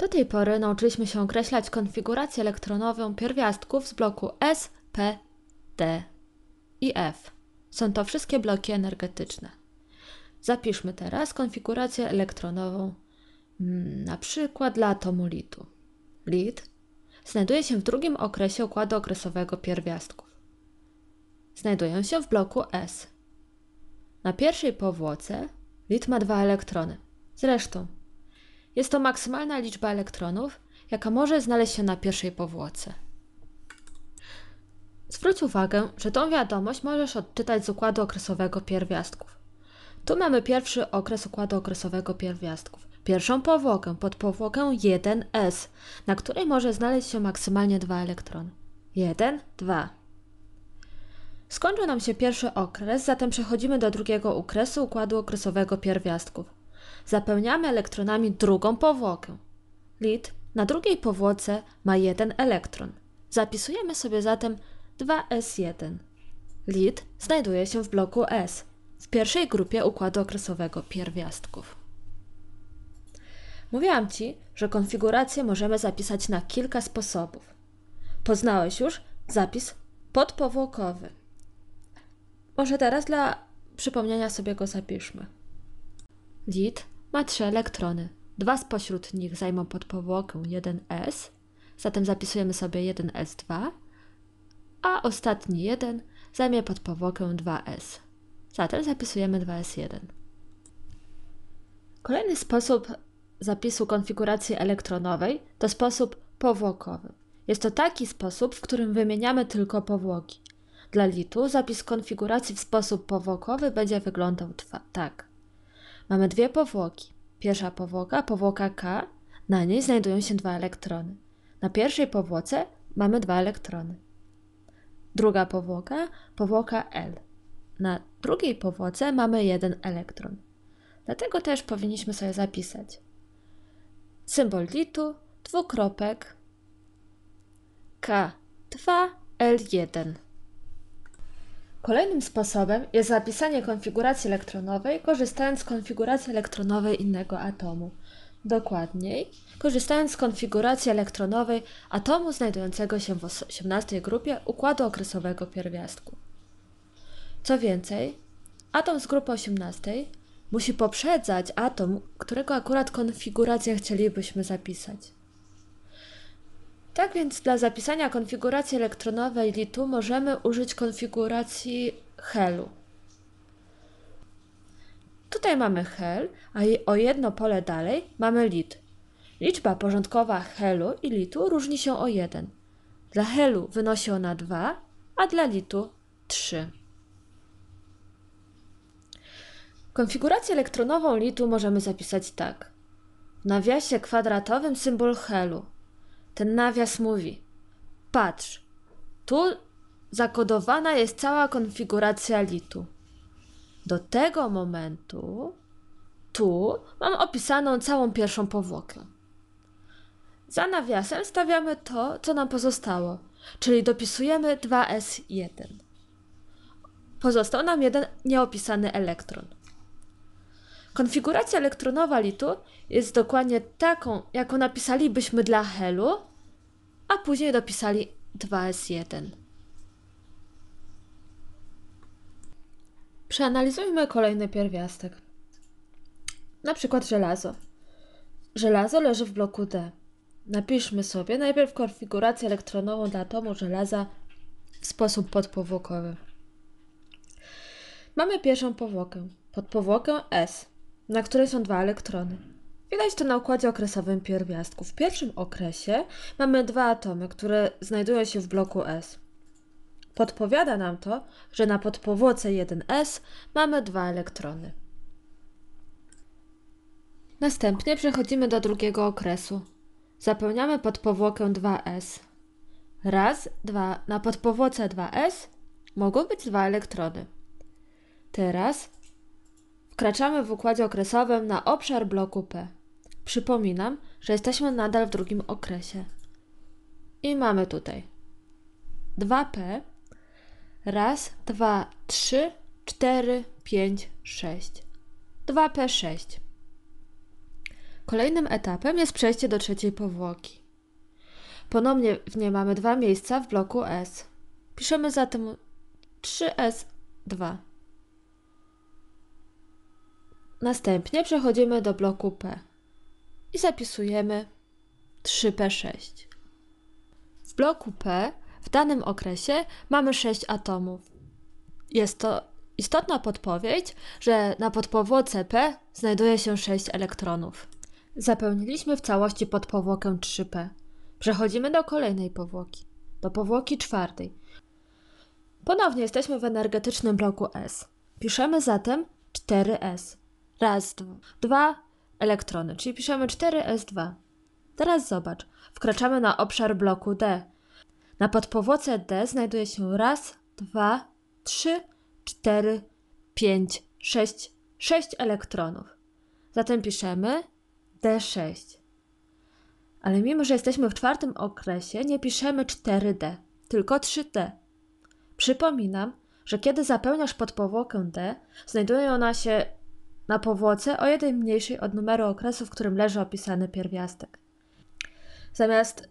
Do tej pory nauczyliśmy się określać konfigurację elektronową pierwiastków z bloku S, P, D i F. Są to wszystkie bloki energetyczne. Zapiszmy teraz konfigurację elektronową mm, na przykład dla atomu litu. Lit znajduje się w drugim okresie układu okresowego pierwiastków. Znajdują się w bloku S. Na pierwszej powłoce lit ma dwa elektrony. Zresztą jest to maksymalna liczba elektronów, jaka może znaleźć się na pierwszej powłoce. Zwróć uwagę, że tą wiadomość możesz odczytać z układu okresowego pierwiastków. Tu mamy pierwszy okres układu okresowego pierwiastków. Pierwszą powłokę, podpowłokę 1S, na której może znaleźć się maksymalnie dwa elektrony. 1, 2. Skończył nam się pierwszy okres, zatem przechodzimy do drugiego okresu układu okresowego pierwiastków zapełniamy elektronami drugą powłokę. Lit na drugiej powłoce ma jeden elektron. Zapisujemy sobie zatem 2s1. Lit znajduje się w bloku S, w pierwszej grupie układu okresowego pierwiastków. Mówiłam Ci, że konfigurację możemy zapisać na kilka sposobów. Poznałeś już zapis podpowłokowy. Może teraz dla przypomnienia sobie go zapiszmy. Lit ma trzy elektrony. Dwa spośród nich zajmą podpowłokę 1s, zatem zapisujemy sobie 1s2, a ostatni jeden zajmie podpowłokę 2s. Zatem zapisujemy 2s1. Kolejny sposób zapisu konfiguracji elektronowej to sposób powłokowy. Jest to taki sposób, w którym wymieniamy tylko powłoki. Dla litu zapis konfiguracji w sposób powłokowy będzie wyglądał tak. Mamy dwie powłoki. Pierwsza powłoka, powłoka K, na niej znajdują się dwa elektrony. Na pierwszej powłoce mamy dwa elektrony. Druga powłoka, powłoka L. Na drugiej powłoce mamy jeden elektron. Dlatego też powinniśmy sobie zapisać symbol litu, dwukropek K2L1. Kolejnym sposobem jest zapisanie konfiguracji elektronowej, korzystając z konfiguracji elektronowej innego atomu. Dokładniej, korzystając z konfiguracji elektronowej atomu znajdującego się w 18 grupie układu okresowego pierwiastku. Co więcej, atom z grupy 18 musi poprzedzać atom, którego akurat konfigurację chcielibyśmy zapisać. Tak więc dla zapisania konfiguracji elektronowej litu możemy użyć konfiguracji helu. Tutaj mamy hel, a o jedno pole dalej mamy lit. Liczba porządkowa helu i litu różni się o 1. Dla helu wynosi ona 2, a dla litu 3. Konfigurację elektronową litu możemy zapisać tak. W nawiasie kwadratowym symbol helu – ten nawias mówi: Patrz, tu zakodowana jest cała konfiguracja litu. Do tego momentu tu mam opisaną całą pierwszą powłokę. Za nawiasem stawiamy to, co nam pozostało, czyli dopisujemy 2s1. Pozostał nam jeden nieopisany elektron. Konfiguracja elektronowa litu jest dokładnie taką, jaką napisalibyśmy dla helu, a później dopisali 2s1. Przeanalizujmy kolejny pierwiastek. Na przykład żelazo. Żelazo leży w bloku D. Napiszmy sobie najpierw konfigurację elektronową dla atomu żelaza w sposób podpowłokowy. Mamy pierwszą powłokę, podpowłokę S na której są dwa elektrony. Widać to na układzie okresowym pierwiastków. W pierwszym okresie mamy dwa atomy, które znajdują się w bloku S. Podpowiada nam to, że na podpowłoce 1S mamy dwa elektrony. Następnie przechodzimy do drugiego okresu. Zapełniamy podpowłokę 2S. Raz, dwa, na podpowłoce 2S mogą być dwa elektrony. Teraz Wkraczamy w układzie okresowym na obszar bloku P. Przypominam, że jesteśmy nadal w drugim okresie. I mamy tutaj 2P, raz, 2, 3, 4, 5, 6, 2P6. Kolejnym etapem jest przejście do trzeciej powłoki. Ponownie w niej mamy dwa miejsca w bloku S. Piszemy zatem 3S2. Następnie przechodzimy do bloku P i zapisujemy 3P6. W bloku P w danym okresie mamy 6 atomów. Jest to istotna podpowiedź, że na podpowłoce P znajduje się 6 elektronów. Zapełniliśmy w całości podpowłokę 3P. Przechodzimy do kolejnej powłoki, do powłoki czwartej. Ponownie jesteśmy w energetycznym bloku S. Piszemy zatem 4S. Raz, dwa elektrony, czyli piszemy 4s2. Teraz zobacz, wkraczamy na obszar bloku D. Na podpowłoce D znajduje się raz, dwa, trzy, cztery, pięć, sześć, sześć elektronów. Zatem piszemy D6. Ale mimo, że jesteśmy w czwartym okresie, nie piszemy 4D, tylko 3D. Przypominam, że kiedy zapełniasz podpowłokę D, znajduje ona się na powłoce o jednej mniejszej od numeru okresu, w którym leży opisany pierwiastek. Zamiast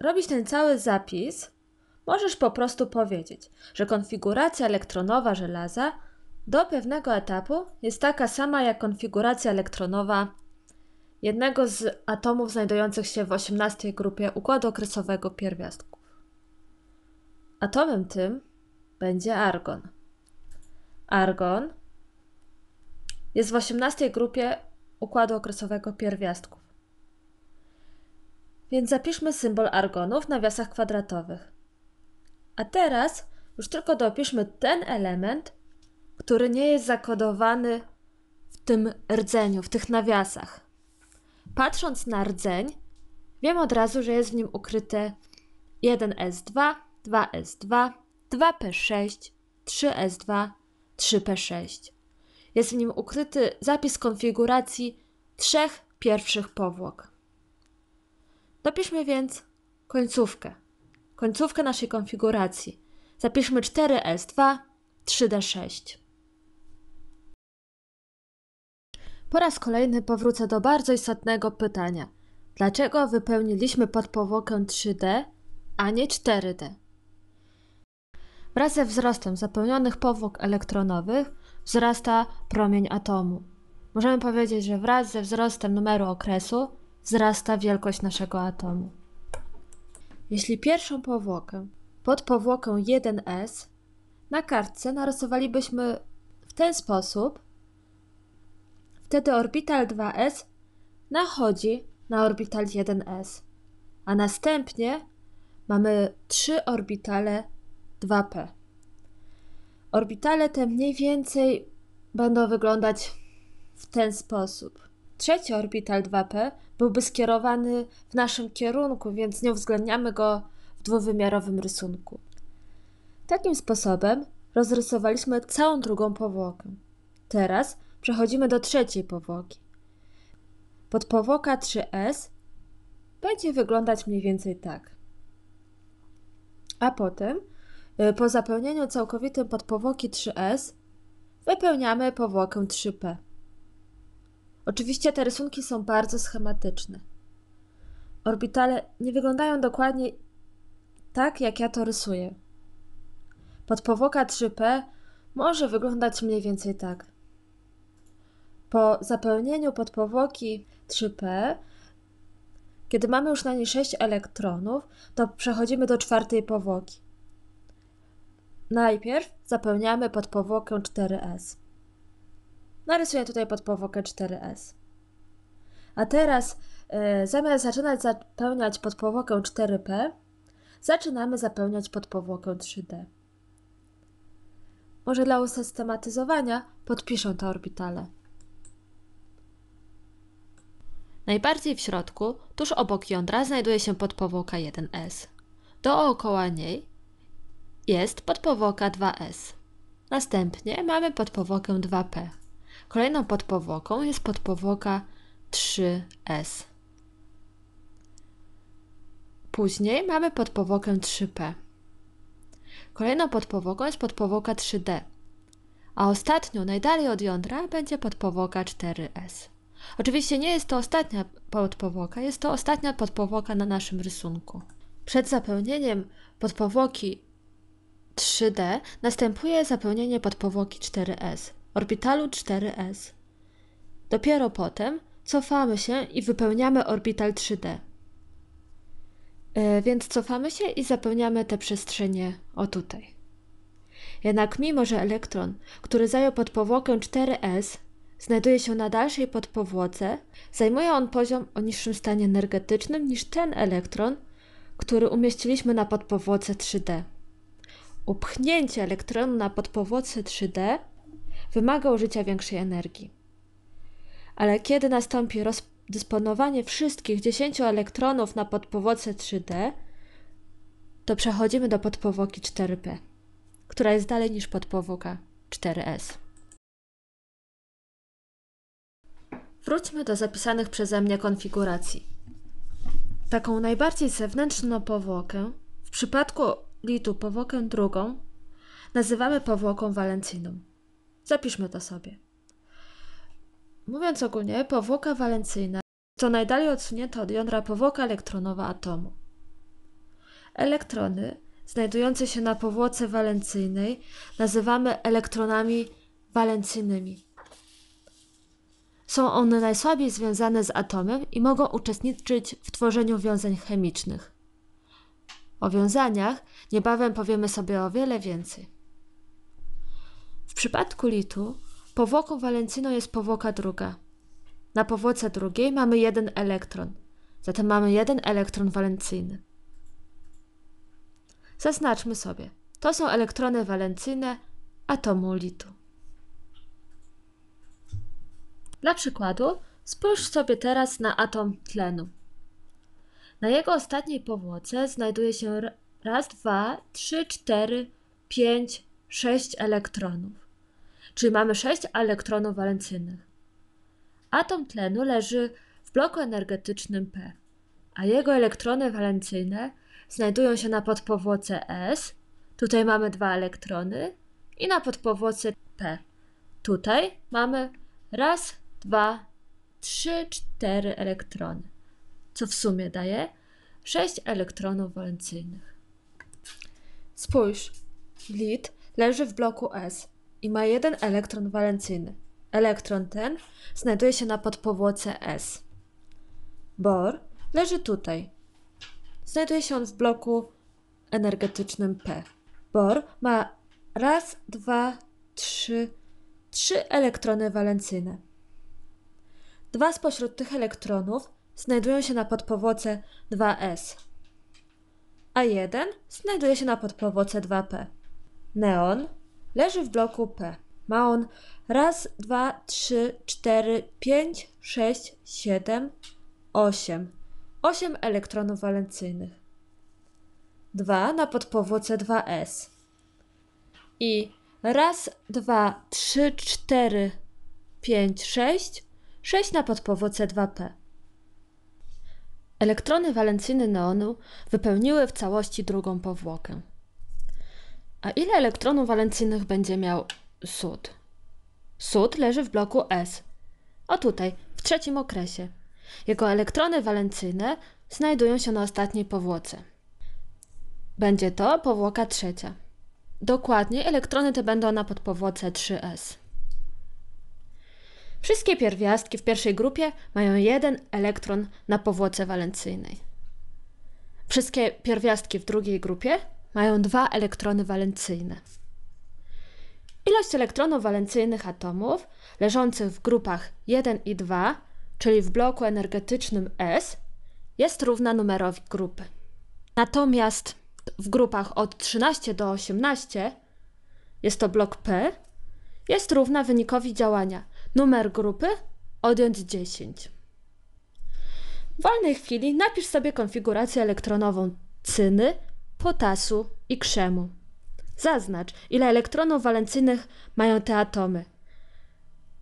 robić ten cały zapis, możesz po prostu powiedzieć, że konfiguracja elektronowa żelaza do pewnego etapu jest taka sama jak konfiguracja elektronowa jednego z atomów znajdujących się w 18 grupie układu okresowego pierwiastków. Atomem tym będzie argon. Argon jest w 18 grupie układu okresowego pierwiastków. Więc zapiszmy symbol argonów w nawiasach kwadratowych. A teraz już tylko dopiszmy ten element, który nie jest zakodowany w tym rdzeniu, w tych nawiasach. Patrząc na rdzeń, wiem od razu, że jest w nim ukryte 1s2, 2s2, 2p6, 3s2, 3p6. Jest w nim ukryty zapis konfiguracji trzech pierwszych powłok. Dopiszmy więc końcówkę. Końcówkę naszej konfiguracji. Zapiszmy 4S2, 3D6. Po raz kolejny powrócę do bardzo istotnego pytania. Dlaczego wypełniliśmy podpowłokę 3D, a nie 4D? Wraz ze wzrostem zapełnionych powłok elektronowych wzrasta promień atomu. Możemy powiedzieć, że wraz ze wzrostem numeru okresu wzrasta wielkość naszego atomu. Jeśli pierwszą powłokę pod powłokę 1S na kartce narysowalibyśmy w ten sposób, wtedy orbital 2S nachodzi na orbital 1S, a następnie mamy trzy orbitale 2P. Orbitale te mniej więcej będą wyglądać w ten sposób. Trzeci orbital 2P byłby skierowany w naszym kierunku, więc nie uwzględniamy go w dwuwymiarowym rysunku. Takim sposobem rozrysowaliśmy całą drugą powłokę. Teraz przechodzimy do trzeciej powłoki. Podpowłoka 3S będzie wyglądać mniej więcej tak. A potem E, po zapełnieniu całkowitym podpowłoki 3S wypełniamy powłokę 3P. Oczywiście te rysunki są bardzo schematyczne. Orbitale nie wyglądają dokładnie tak, jak ja to rysuję. Podpowłoka 3P może wyglądać mniej więcej tak. Po zapełnieniu podpowłoki 3P, kiedy mamy już na niej 6 elektronów, to przechodzimy do czwartej powłoki. Najpierw zapełniamy podpowłokę 4S. Narysuję tutaj podpowłokę 4S. A teraz e, zamiast zaczynać zapełniać podpowłokę 4P, zaczynamy zapełniać podpowłokę 3D. Może dla usystematyzowania podpiszę te orbitale. Najbardziej w środku, tuż obok jądra, znajduje się podpowłoka 1S. Dookoła niej jest podpowoka 2S. Następnie mamy podpowokę 2P. Kolejną podpowoką jest podpowoka 3S. Później mamy podpowokę 3P. Kolejną podpowoką jest podpowoka 3D. A ostatnią, najdalej od jądra, będzie podpowoka 4S. Oczywiście nie jest to ostatnia podpowoka, jest to ostatnia podpowoka na naszym rysunku. Przed zapełnieniem podpowoki 3D następuje zapełnienie podpowłoki 4S, orbitalu 4S. Dopiero potem cofamy się i wypełniamy orbital 3D. E, więc cofamy się i zapełniamy te przestrzenie o tutaj. Jednak mimo, że elektron, który zajął podpowłokę 4S, znajduje się na dalszej podpowłoce, zajmuje on poziom o niższym stanie energetycznym niż ten elektron, który umieściliśmy na podpowłoce 3D. Upchnięcie elektronu na podpowłoce 3D wymaga użycia większej energii. Ale kiedy nastąpi rozdysponowanie wszystkich 10 elektronów na podpowłoce 3D, to przechodzimy do podpowoki 4P, która jest dalej niż podpowoka 4S. Wróćmy do zapisanych przeze mnie konfiguracji. Taką najbardziej zewnętrzną powłokę w przypadku litu powłokę drugą nazywamy powłoką walencyjną. Zapiszmy to sobie. Mówiąc ogólnie, powłoka walencyjna to najdalej odsunięta od jądra powłoka elektronowa atomu. Elektrony znajdujące się na powłoce walencyjnej nazywamy elektronami walencyjnymi. Są one najsłabiej związane z atomem i mogą uczestniczyć w tworzeniu wiązań chemicznych. O wiązaniach niebawem powiemy sobie o wiele więcej. W przypadku litu powłoką walencyjną jest powłoka druga. Na powłoce drugiej mamy jeden elektron, zatem mamy jeden elektron walencyjny. Zaznaczmy sobie. To są elektrony walencyjne atomu litu. Dla przykładu spójrz sobie teraz na atom tlenu. Na jego ostatniej powłoce znajduje się raz, dwa, trzy, cztery, pięć, sześć elektronów. Czyli mamy sześć elektronów walencyjnych. Atom tlenu leży w bloku energetycznym P, a jego elektrony walencyjne znajdują się na podpowłoce S. Tutaj mamy dwa elektrony i na podpowłoce P. Tutaj mamy raz, dwa, trzy, cztery elektrony co w sumie daje 6 elektronów walencyjnych. Spójrz, lit leży w bloku S i ma jeden elektron walencyjny. Elektron ten znajduje się na podpowłoce S. Bor leży tutaj. Znajduje się on w bloku energetycznym P. Bor ma raz, dwa, trzy, trzy elektrony walencyjne. Dwa spośród tych elektronów znajdują się na podpowoce 2S, a jeden znajduje się na podpowoce 2P. Neon leży w bloku P. Ma on raz, dwa, trzy, cztery, pięć, sześć, siedem, osiem. Osiem elektronów walencyjnych. Dwa na podpowoce 2S. I raz, dwa, trzy, cztery, pięć, sześć, sześć na podpowoce 2P. Elektrony walencyjne neonu wypełniły w całości drugą powłokę. A ile elektronów walencyjnych będzie miał sód? Sód leży w bloku S. O tutaj, w trzecim okresie. Jego elektrony walencyjne znajdują się na ostatniej powłoce. Będzie to powłoka trzecia. Dokładnie elektrony te będą na podpowłoce 3S. Wszystkie pierwiastki w pierwszej grupie mają jeden elektron na powłoce walencyjnej. Wszystkie pierwiastki w drugiej grupie mają dwa elektrony walencyjne. Ilość elektronów walencyjnych atomów leżących w grupach 1 i 2, czyli w bloku energetycznym S, jest równa numerowi grupy. Natomiast w grupach od 13 do 18, jest to blok P, jest równa wynikowi działania numer grupy, odjąć 10. W wolnej chwili napisz sobie konfigurację elektronową cyny, potasu i krzemu. Zaznacz, ile elektronów walencyjnych mają te atomy,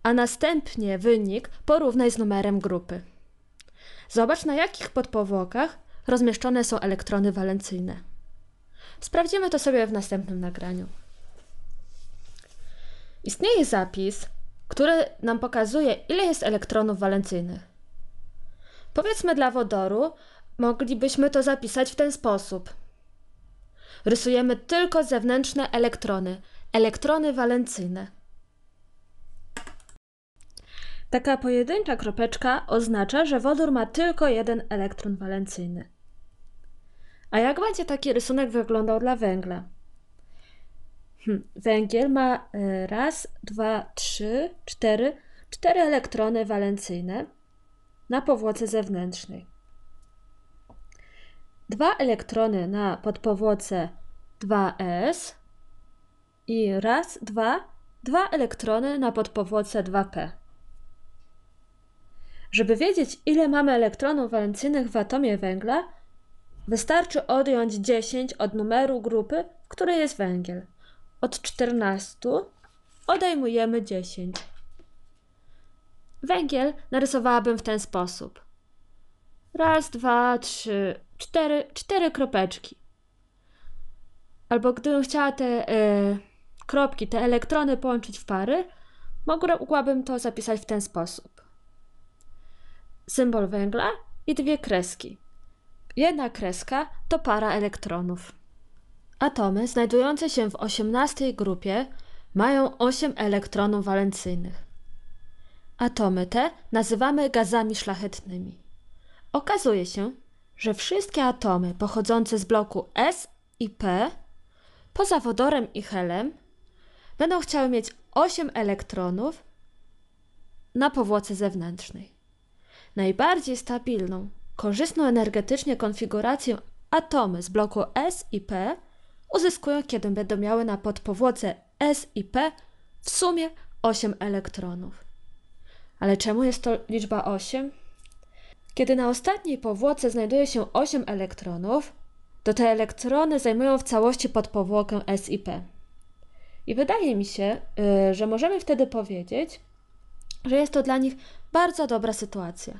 a następnie wynik porównaj z numerem grupy. Zobacz, na jakich podpowłokach rozmieszczone są elektrony walencyjne. Sprawdzimy to sobie w następnym nagraniu. Istnieje zapis, który nam pokazuje, ile jest elektronów walencyjnych. Powiedzmy dla wodoru, moglibyśmy to zapisać w ten sposób. Rysujemy tylko zewnętrzne elektrony, elektrony walencyjne. Taka pojedyncza kropeczka oznacza, że wodór ma tylko jeden elektron walencyjny. A jak będzie taki rysunek wyglądał dla węgla? Hmm, węgiel ma e, raz, dwa, trzy, cztery, cztery elektrony walencyjne na powłoce zewnętrznej. Dwa elektrony na podpowłoce 2s i raz, dwa, dwa elektrony na podpowłoce 2p. Żeby wiedzieć, ile mamy elektronów walencyjnych w atomie węgla, wystarczy odjąć 10 od numeru grupy, w której jest węgiel. Od 14 odejmujemy 10. Węgiel narysowałabym w ten sposób. Raz, dwa, trzy, cztery, cztery kropeczki. Albo gdybym chciała te y, kropki, te elektrony połączyć w pary, mogłabym to zapisać w ten sposób. Symbol węgla i dwie kreski. Jedna kreska to para elektronów. Atomy znajdujące się w osiemnastej grupie mają 8 elektronów walencyjnych. Atomy te nazywamy gazami szlachetnymi. Okazuje się, że wszystkie atomy pochodzące z bloku S i P poza wodorem i helem będą chciały mieć 8 elektronów na powłoce zewnętrznej. Najbardziej stabilną, korzystną energetycznie konfigurację atomy z bloku S i P uzyskują, kiedy będą miały na podpowłoce S i P w sumie 8 elektronów. Ale czemu jest to liczba 8? Kiedy na ostatniej powłoce znajduje się 8 elektronów, to te elektrony zajmują w całości podpowłokę S i P. I wydaje mi się, y, że możemy wtedy powiedzieć, że jest to dla nich bardzo dobra sytuacja.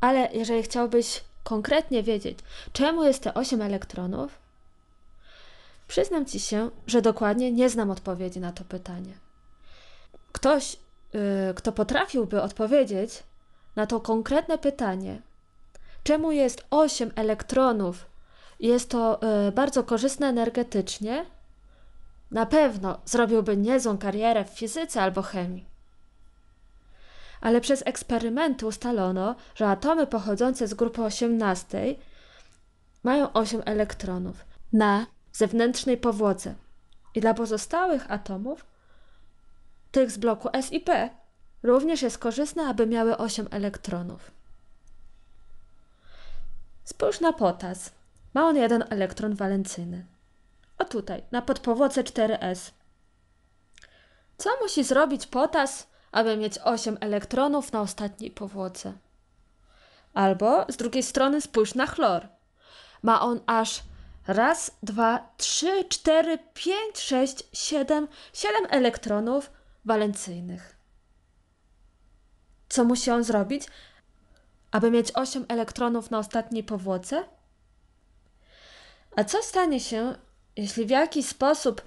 Ale jeżeli chciałbyś konkretnie wiedzieć, czemu jest te 8 elektronów, Przyznam ci się, że dokładnie nie znam odpowiedzi na to pytanie. Ktoś, yy, kto potrafiłby odpowiedzieć na to konkretne pytanie, czemu jest 8 elektronów, jest to yy, bardzo korzystne energetycznie, na pewno zrobiłby niezłą karierę w fizyce albo chemii. Ale przez eksperymenty ustalono, że atomy pochodzące z grupy 18 mają 8 elektronów na zewnętrznej powłoce. I dla pozostałych atomów, tych z bloku S i P, również jest korzystne, aby miały 8 elektronów. Spójrz na potas. Ma on jeden elektron walencyjny. O tutaj, na podpowłoce 4S. Co musi zrobić potas, aby mieć 8 elektronów na ostatniej powłoce? Albo z drugiej strony spójrz na chlor. Ma on aż Raz, dwa, trzy, cztery, pięć, sześć, siedem, siedem elektronów walencyjnych. Co musi on zrobić, aby mieć osiem elektronów na ostatniej powłoce? A co stanie się, jeśli w jakiś sposób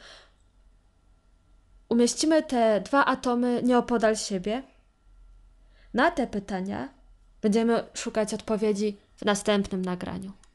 umieścimy te dwa atomy nieopodal siebie? Na te pytania będziemy szukać odpowiedzi w następnym nagraniu.